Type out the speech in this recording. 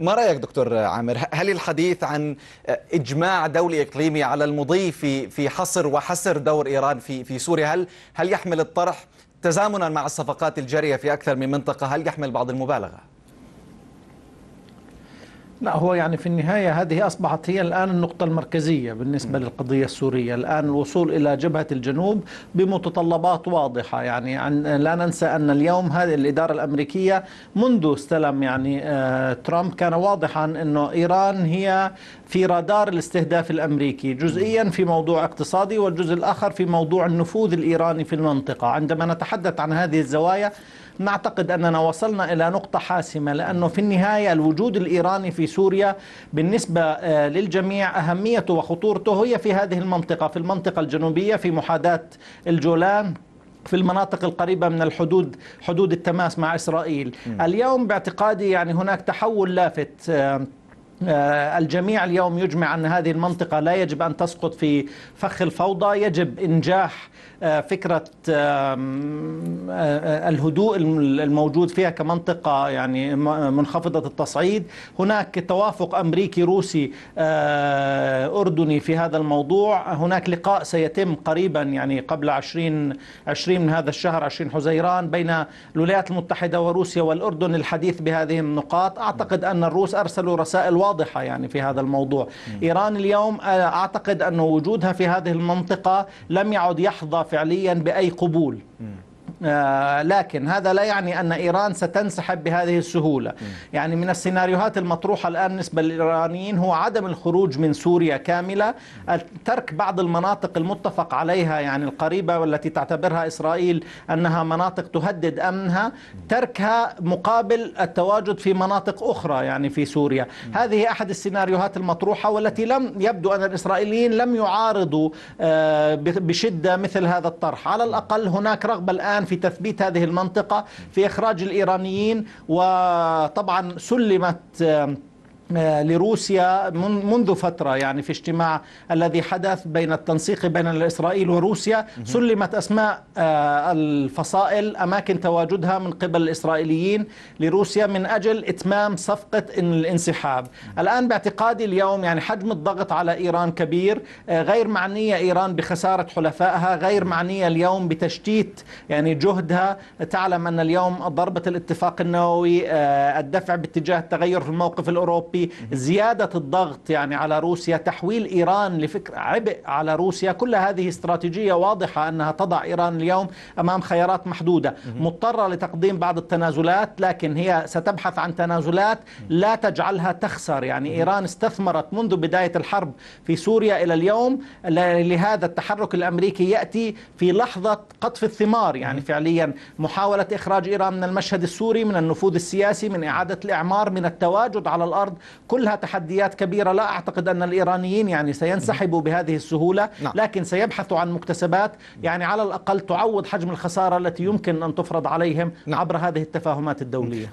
ما رايك دكتور عامر هل الحديث عن اجماع دولي اقليمي على المضي في في حصر وحسر دور ايران في في سوريا هل هل يحمل الطرح تزامنا مع الصفقات الجاريه في اكثر من منطقه هل يحمل بعض المبالغه لا هو يعني في النهاية هذه أصبحت هي الآن النقطة المركزية بالنسبة م. للقضية السورية الآن الوصول إلى جبهة الجنوب بمتطلبات واضحة يعني عن لا ننسى أن اليوم هذه الإدارة الأمريكية منذ استلم يعني آه ترامب كان واضحا أنه إيران هي في رادار الاستهداف الأمريكي جزئيا في موضوع اقتصادي والجزء الآخر في موضوع النفوذ الإيراني في المنطقة عندما نتحدث عن هذه الزوايا نعتقد أننا وصلنا إلى نقطة حاسمة لأنه في النهاية الوجود الإيراني في سوريا بالنسبة آه، للجميع أهميته وخطورته هي في هذه المنطقة في المنطقة الجنوبية في محادات الجولان في المناطق القريبة من الحدود حدود التماس مع إسرائيل م. اليوم باعتقادي يعني هناك تحول لافت آه، آه، الجميع اليوم يجمع أن هذه المنطقة لا يجب أن تسقط في فخ الفوضى يجب إنجاح آه، فكرة آه، الهدوء الموجود فيها كمنطقة يعني منخفضة التصعيد هناك توافق أمريكي روسي أردني في هذا الموضوع هناك لقاء سيتم قريبا يعني قبل 20 20 من هذا الشهر 20 حزيران بين الولايات المتحدة وروسيا والأردن للحديث بهذه النقاط أعتقد أن الروس أرسلوا رسائل واضحة واضحة يعني في هذا الموضوع إيران اليوم آه، أعتقد أن وجودها في هذه المنطقة لم يعد يحظى فعليا بأي قبول آه، لكن هذا لا يعني أن إيران ستنسحب بهذه السهولة يعني من السيناريوهات المطروحة الآن بالنسبة للإيرانيين هو عدم الخروج من سوريا كاملة ترك بعض المناطق المتفق عليها يعني القريبة والتي تعتبرها إسرائيل أنها مناطق تهدد أمنها تركها مقابل التواجد في مناطق أخرى يعني في سوريا هذه أحد السيناريوهات المطروحة والتي لم يبدو أن الإسرائيليين لم يعارضوا آه، بشدة مثل هذا الطرح على الأقل هناك رغبة الآن في تثبيت هذه المنطقة في إخراج الإيرانيين وطبعا سلمت آه، لروسيا منذ فترة يعني في اجتماع الذي حدث بين التنسيق بين إسرائيل وروسيا سلمت أسماء آه، الفصائل أماكن تواجدها من قبل الإسرائيليين لروسيا من أجل إتمام صفقة الانسحاب الآن باعتقادي اليوم يعني حجم الضغط على إيران كبير آه، غير معنية إيران بخسارة حلفائها غير معنية اليوم بتشتيت يعني جهدها تعلم أن اليوم ضربة الاتفاق النووي الدفع باتجاه التغير في الموقف الأوروبي في زيادة الضغط يعني على روسيا تحويل إيران لفكر عبء على روسيا كل هذه استراتيجية واضحة أنها تضع إيران اليوم أمام خيارات محدودة مضطرة لتقديم بعض التنازلات لكن هي ستبحث عن تنازلات لا تجعلها تخسر يعني إيران استثمرت منذ بداية الحرب في سوريا إلى اليوم لهذا التحرك الأمريكي يأتي في لحظة قطف الثمار يعني فعليا محاولة إخراج إيران من المشهد السوري من النفوذ السياسي من إعادة الإعمار من التواجد على الأرض كلها تحديات كبيرة لا أعتقد أن الإيرانيين يعني سينسحبوا بهذه السهولة نعم. لكن سيبحثوا عن مكتسبات يعني على الأقل تعوض حجم الخسارة التي يمكن أن تفرض عليهم نعم. عبر هذه التفاهمات الدولية